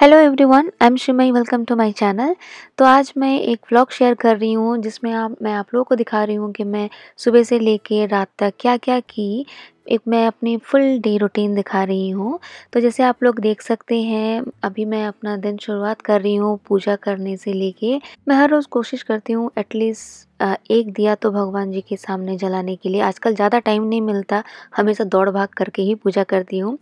Hello everyone I am Shrimayi welcome to my channel तो आज मैं एक व्लॉग शेयर कर रही हूँ जिसमें आप मैं आप लोगों को दिखा रही हूँ कि मैं सुबह से लेके रात तक क्या क्या की एक मैं अपनी फुल डे रूटीन दिखा रही हूँ तो जैसे आप लोग देख सकते हैं अभी मैं अपना दिन शुरुआत कर रही हूँ पूजा करने से लेके मैं हर रोज़ कोशिश करती हूँ एटलीस्ट एक दिया तो भगवान जी के सामने जलाने के लिए आजकल ज़्यादा टाइम नहीं मिलता हमेशा दौड़ भाग करके ही पूजा करती हूँ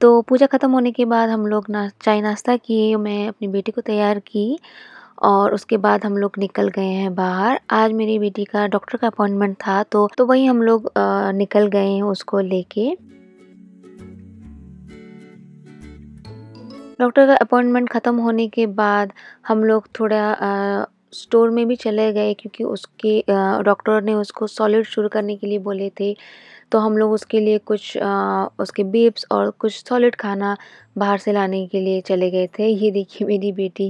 तो पूजा ख़त्म होने के बाद हम लोग ना चाय नाश्ता किए मैं अपनी बेटी को तैयार की और उसके बाद हम लोग निकल गए हैं बाहर आज मेरी बेटी का डॉक्टर का अपॉइंटमेंट था तो तो वही हम लोग निकल गए हैं उसको लेके डॉक्टर का अपॉइंटमेंट ख़त्म होने के बाद हम लोग थोड़ा आ, स्टोर में भी चले गए क्योंकि उसके डॉक्टर ने उसको सॉलिड शुरू करने के लिए बोले थे तो हम लोग उसके लिए कुछ उसके बीप्स और कुछ सॉलिड खाना बाहर से लाने के लिए चले गए थे ये देखिए मेरी बेटी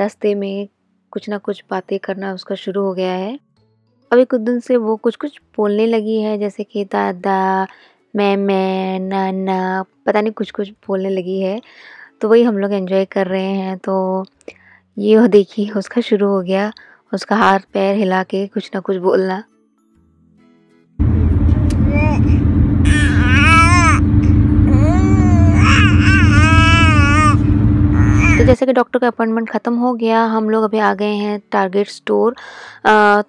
रास्ते में कुछ ना कुछ बातें करना उसका शुरू हो गया है अभी कुछ दिन से वो कुछ कुछ बोलने लगी है जैसे कि दादा मैं मैं ना ना पता नहीं कुछ कुछ बोलने लगी है तो वही हम लोग एंजॉय कर रहे हैं तो ये देखिए उसका शुरू हो गया उसका हाथ पैर हिला के कुछ ना कुछ बोलना तो हम्म। जैसे कि डॉक्टर का अपॉइंटमेंट ख़त्म हो गया हम लोग अभी आ गए हैं टारगेट स्टोर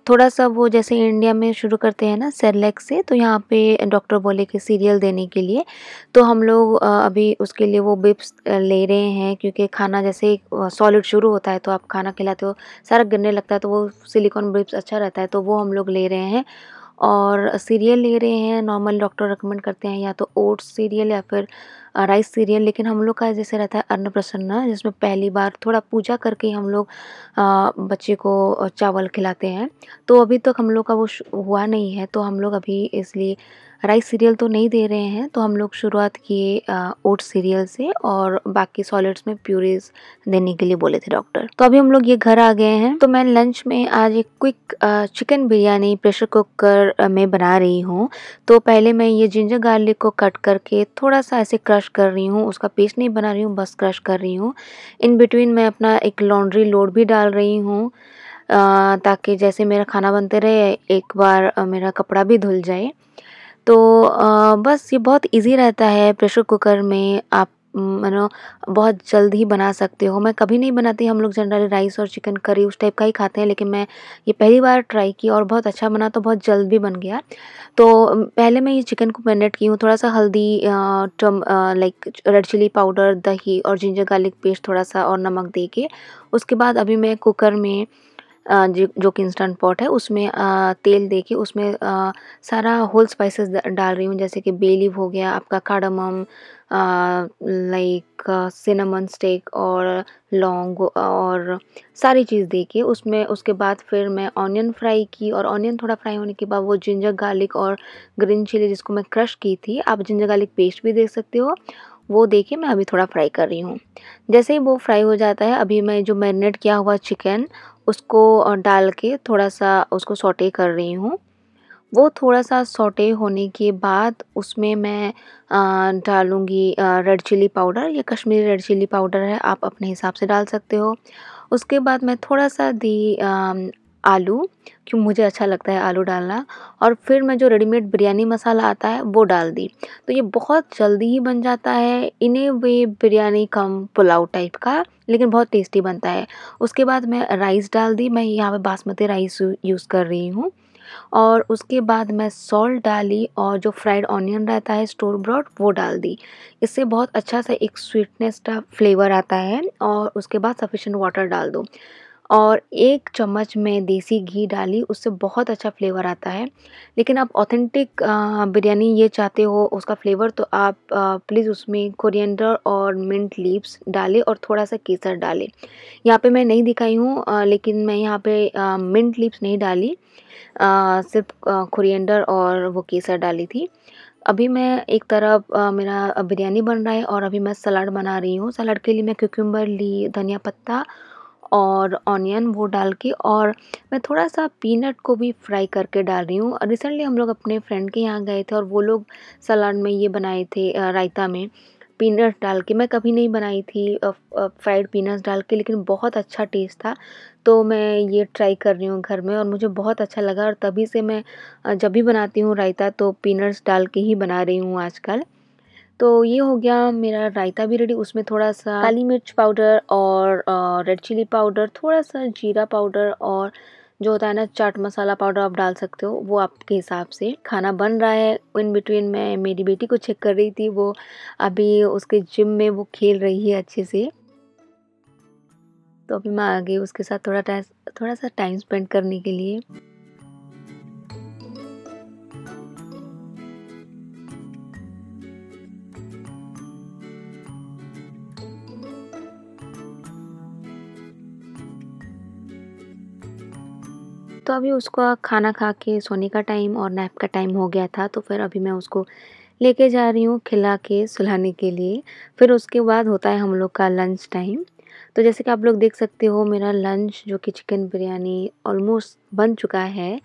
थोड़ा सा वो जैसे इंडिया में शुरू करते हैं ना सेरलैक से तो यहाँ पे डॉक्टर बोले कि सीरियल देने के लिए तो हम लोग अभी उसके लिए वो बिप्स ले रहे हैं क्योंकि खाना जैसे सॉलिड शुरू होता है तो आप खाना खिलाते हो सारा गिरने लगता है तो वो सिलिकॉन बिप्स अच्छा रहता है तो वो हम लोग ले रहे हैं और सीरियल ले रहे हैं नॉर्मल डॉक्टर रिकमेंड करते हैं या तो ओट्स सीरियल या फिर राइस सीरियल लेकिन हम लोग का जैसे रहता है अन्न प्रसन्न जिसमें पहली बार थोड़ा पूजा करके हम लोग बच्चे को चावल खिलाते हैं तो अभी तक हम लोग का वो हुआ नहीं है तो हम लोग अभी इसलिए राइस सीरियल तो नहीं दे रहे हैं तो हम लोग शुरुआत किए ओट सीरियल से और बाकी सॉलिड्स में प्यूरीज देने के लिए बोले थे डॉक्टर तो अभी हम लोग ये घर आ गए हैं तो मैं लंच में आज एक quick chicken biryani pressure cooker में बना रही हूँ तो पहले मैं ये जिंजर गार्लिक को कट करके थोड़ा सा ऐसे क्रश कर रही हूँ उसका पेस्ट नहीं बना रही हूँ बस क्रश कर रही हूँ इन बिटवीन मैं अपना एक लॉन्ड्री लोड भी डाल रही हूँ ताकि जैसे मेरा खाना बनते रहे एक बार मेरा कपड़ा भी धुल जाए तो बस ये बहुत ईज़ी रहता है प्रेशर कुकर में आप मानो बहुत जल्द ही बना सकते हो मैं कभी नहीं बनाती हम लोग जनरली राइस और चिकन करी उस टाइप का ही खाते हैं लेकिन मैं ये पहली बार ट्राई की और बहुत अच्छा बना तो बहुत जल्द भी बन गया तो पहले मैं ये चिकन को मैनेट की हूँ थोड़ा सा हल्दी टम लाइक रेड चिली पाउडर दही और जिंजर गार्लिक पेस्ट थोड़ा सा और नमक दे के उसके बाद अभी मैं कुकर में जो जो कि इंस्टेंट पॉट है उसमें तेल दे के उसमें सारा होल स्पाइसेस डाल रही हूँ जैसे कि बेलीव हो गया आपका कार्डमम लाइक सिनेमन स्टिक और लौंग और सारी चीज़ दे के उसमें उसके बाद फिर मैं ऑनियन फ्राई की और ऑनियन थोड़ा फ्राई होने के बाद वो जिंजर गार्लिक और ग्रीन चिली जिसको मैं क्रश की थी आप जिंजर गार्लिक पेस्ट भी दे सकते हो वो देखिए मैं अभी थोड़ा फ्राई कर रही हूँ जैसे ही वो फ्राई हो जाता है अभी मैं जो मैरिनेट किया हुआ चिकन उसको डाल के थोड़ा सा उसको सोटे कर रही हूँ वो थोड़ा सा सोटे होने के बाद उसमें मैं डालूँगी रेड चिली पाउडर या कश्मीरी रेड चिली पाउडर है आप अपने हिसाब से डाल सकते हो उसके बाद मैं थोड़ा सा दी आलू क्यों मुझे अच्छा लगता है आलू डालना और फिर मैं जो रेडीमेड बिरयानी मसाला आता है वो डाल दी तो ये बहुत जल्दी ही बन जाता है इन्हें वे बिरयानी कम पुलाव टाइप का लेकिन बहुत टेस्टी बनता है उसके बाद मैं राइस डाल दी मैं यहाँ पे बासमती राइस यूज़ कर रही हूँ और उसके बाद मैं सॉल्ट डाली और जो फ्राइड ऑनियन रहता है स्टोर ब्रॉड वो डाल दी इससे बहुत अच्छा सा एक स्वीटनेस का फ्लेवर आता है और उसके बाद सफिशेंट वाटर डाल दो और एक चम्मच में देसी घी डाली उससे बहुत अच्छा फ्लेवर आता है लेकिन आप ऑथेंटिक बिरयानी ये चाहते हो उसका फ्लेवर तो आप प्लीज़ उसमें कोरिएंडर और मिंट लीव्स डालें और थोड़ा सा केसर डालें यहाँ पे मैं नहीं दिखाई हूँ लेकिन मैं यहाँ पे मिंट लीव्स नहीं डाली सिर्फ कोरिएंडर और वो केसर डाली थी अभी मैं एक तरफ मेरा बिरयानी बन रहा है और अभी मैं सलाड बना रही हूँ सलाड के लिए मैं क्यूक्यूम्बर ली धनिया पत्ता और ऑनियन वो डाल के और मैं थोड़ा सा पीनट को भी फ्राई करके डाल रही हूँ रिसेंटली हम लोग अपने फ्रेंड के यहाँ गए थे और वो लोग सलाद में ये बनाए थे रायता में पीनट डाल के मैं कभी नहीं बनाई थी फ्राइड पीनट्स डाल के लेकिन बहुत अच्छा टेस्ट था तो मैं ये ट्राई कर रही हूँ घर में और मुझे बहुत अच्छा लगा और तभी से मैं जब भी बनाती हूँ रायता तो पीनट्स डाल के ही बना रही हूँ आजकल तो ये हो गया मेरा रायता भी रेडी उसमें थोड़ा सा काली मिर्च पाउडर और रेड चिली पाउडर थोड़ा सा जीरा पाउडर और जो होता है ना चाट मसाला पाउडर आप डाल सकते हो वो आपके हिसाब से खाना बन रहा है इन बिटवीन मैं मेरी बेटी को चेक कर रही थी वो अभी उसके जिम में वो खेल रही है अच्छे से तो अभी मैं आ गई उसके साथ थोड़ा टाइम थोड़ा सा टाइम स्पेंड करने के लिए तो अभी उसका खाना खा के सोने का टाइम और नैप का टाइम हो गया था तो फिर अभी मैं उसको लेके जा रही हूँ खिला के सुलाने के लिए फिर उसके बाद होता है हम लोग का लंच टाइम तो जैसे कि आप लोग देख सकते हो मेरा लंच जो कि चिकन बिरयानी ऑलमोस्ट बन चुका है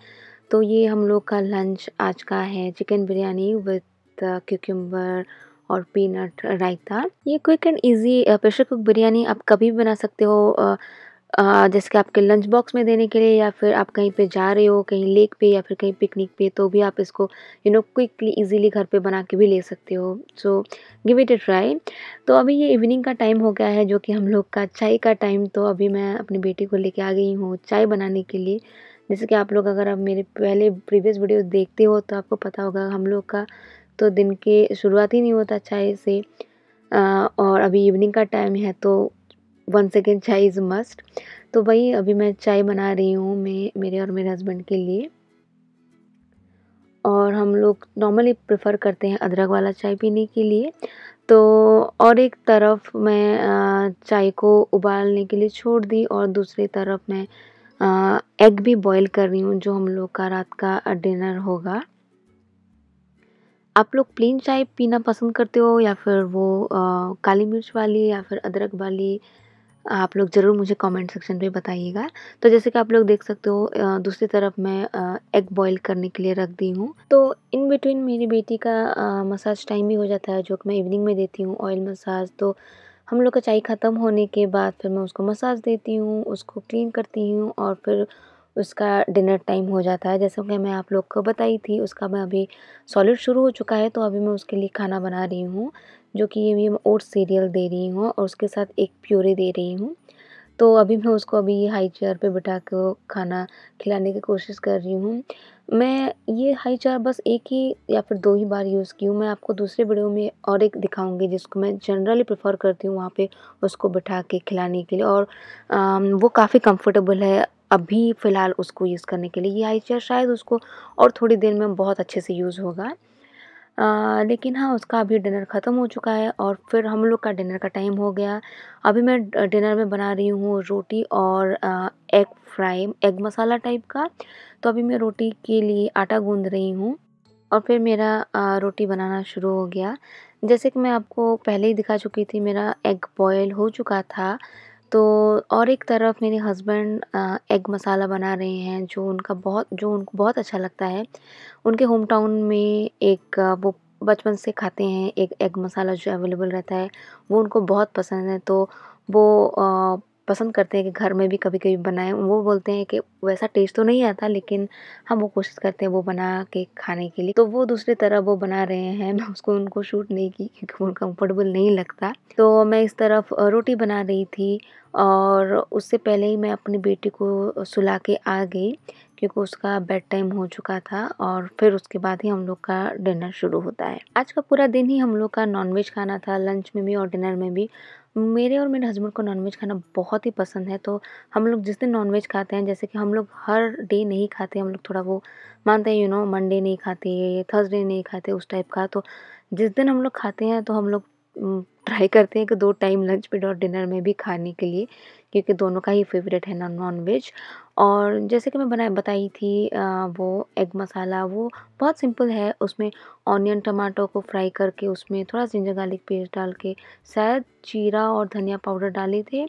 तो ये हम लोग का लंच आज का है चिकन बिरयानी विथ क्यूक्यूम्बर और पीनट रायता ये quick and easy pressure cook biryani आप कभी भी बना सकते हो uh, जैसे कि आपके लंच बॉक्स में देने के लिए या फिर आप कहीं पे जा रहे हो कहीं लेक पे या फिर कहीं पिकनिक पे तो भी आप इसको यू नो क्विकली इजीली घर पे बना के भी ले सकते हो so give it a try तो अभी ये इवनिंग का टाइम हो गया है जो कि हम लोग का चाय का टाइम तो अभी मैं अपनी बेटी को लेके आ गई हूँ चाय बनाने के लिए जैसे कि आप लोग अगर आप मेरे पहले प्रीवियस वीडियो देखते हो तो आपको पता होगा हम लोग का तो दिन के शुरुआत ही नहीं होता चाय से और अभी इवनिंग का टाइम है तो one second chai is must तो वही अभी मैं चाय बना रही हूँ मैं मेरे और मेरे हस्बैंड के लिए और हम लोग नॉर्मली प्रेफर करते हैं अदरक वाला चाय पीने के लिए तो और एक तरफ मैं चाय को उबालने के लिए छोड़ दी और दूसरी तरफ मैं एग भी बॉईल कर रही हूँ जो हम लोग का रात का डिनर होगा आप लोग प्लेन चाय पीना पसंद करते हो या फिर वो आ, काली मिर्च वाली या फिर अदरक वाली आप लोग ज़रूर मुझे कमेंट सेक्शन पे बताइएगा तो जैसे कि आप लोग देख सकते हो दूसरी तरफ मैं एग बॉईल करने के लिए रख दी हूँ तो इन बिटवीन मेरी बेटी का मसाज टाइम भी हो जाता है जो कि मैं इवनिंग में देती हूँ ऑयल मसाज तो हम लोग का चाय ख़त्म होने के बाद फिर मैं उसको मसाज देती हूँ उसको क्लीन करती हूँ और फिर उसका डिनर टाइम हो जाता है जैसा कि मैं आप लोग को बताई थी उसका मैं अभी सॉलिड शुरू हो चुका है तो अभी मैं उसके लिए खाना बना रही हूँ जो कि ये मैं ओट्स सीरियल दे रही हूँ और उसके साथ एक प्योरे दे रही हूँ तो अभी मैं उसको अभी हाई चेयर पे बिठा के खाना खिलाने की कोशिश कर रही हूँ मैं ये हाई चेयर बस एक ही या फिर दो ही बार यूज़ की हूँ मैं आपको दूसरे वीडियो में और एक दिखाऊंगी जिसको मैं जनरली प्रेफर करती हूँ वहाँ पे उसको बिठा के खिलाने के लिए और आ, वो काफ़ी कंफर्टेबल है अभी फ़िलहाल उसको यूज़ करने के लिए ये आई चेयर शायद उसको और थोड़ी देर में बहुत अच्छे से यूज़ होगा आ, लेकिन हाँ उसका अभी डिनर ख़त्म हो चुका है और फिर हम लोग का डिनर का टाइम हो गया अभी मैं डिनर में बना रही हूँ रोटी और आ, egg fry egg masala type का तो अभी मैं रोटी के लिए आटा गूँध रही हूँ और फिर मेरा आ, रोटी बनाना शुरू हो गया जैसे कि मैं आपको पहले ही दिखा चुकी थी मेरा एग बॉयल हो चुका था तो और एक तरफ मेरे हस्बैंड एग मसाला बना रहे हैं जो उनका बहुत जो उनको बहुत अच्छा लगता है उनके होम टाउन में एक वो बचपन से खाते हैं एक एग मसाला जो अवेलेबल रहता है वो उनको बहुत पसंद है तो वो पसंद करते हैं कि घर में भी कभी कभी बनाएं वो बोलते हैं कि वैसा टेस्ट तो नहीं आता लेकिन हम वो कोशिश करते हैं वो बना के खाने के लिए तो वो दूसरी तरह वो बना रहे हैं मैं उसको उनको शूट नहीं की क्योंकि वो कम्फर्टेबल नहीं लगता तो मैं इस तरफ रोटी बना रही थी और उससे पहले ही मैं अपनी बेटी को सुला के आ गई क्योंकि उसका बेड टाइम हो चुका था और फिर उसके बाद ही हम लोग का डिनर शुरू होता है आज का पूरा दिन ही हम लोग का नॉनवेज खाना था लंच में भी और डिनर में भी मेरे और मेरे हस्बैंड को नॉनवेज खाना बहुत ही पसंद है तो हम लोग जिस दिन नॉनवेज खाते हैं जैसे कि हम लोग हर डे नहीं खाते हम लोग थोड़ा वो मानते हैं यू नो मंडे नहीं खाते थर्सडे नहीं खाते उस टाइप का तो जिस दिन हम लोग खाते हैं तो हम लोग ट्राई करते हैं कि दो टाइम लंच में और डिनर में भी खाने के लिए क्योंकि दोनों का ही फेवरेट है ना नॉन वेज और जैसे कि मैं बनाई बताई थी वो एग मसाला वो बहुत सिंपल है उसमें ऑनियन टमाटो को फ्राई करके उसमें थोड़ा जिंजर गार्लिक पेस्ट डाल के शायद जीरा और धनिया पाउडर डाले थे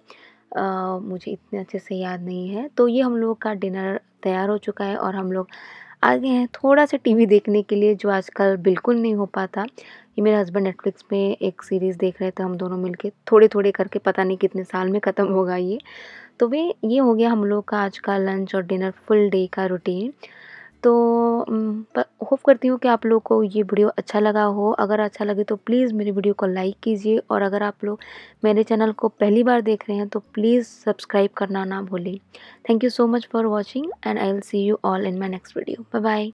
आ, मुझे इतने अच्छे से याद नहीं है तो ये हम लोग का डिनर तैयार हो चुका है और हम लोग आ गए हैं थोड़ा सा टीवी देखने के लिए जो आजकल बिल्कुल नहीं हो पाता ये मेरा हस्बैंड नेटफ्लिक्स में एक सीरीज़ देख रहे थे हम दोनों मिलके थोड़े थोड़े करके पता नहीं कितने साल में ख़त्म होगा ये तो वे ये हो गया हम लोग का आज का लंच और डिनर फुल डे का रूटीन तो होप करती हूँ कि आप लोग को ये वीडियो अच्छा लगा हो अगर अच्छा लगे तो प्लीज़ मेरी वीडियो को लाइक कीजिए और अगर आप लोग मेरे चैनल को पहली बार देख रहे हैं तो प्लीज़ सब्सक्राइब करना ना भूलें thank you so much for watching and I will see you all in my next video bye bye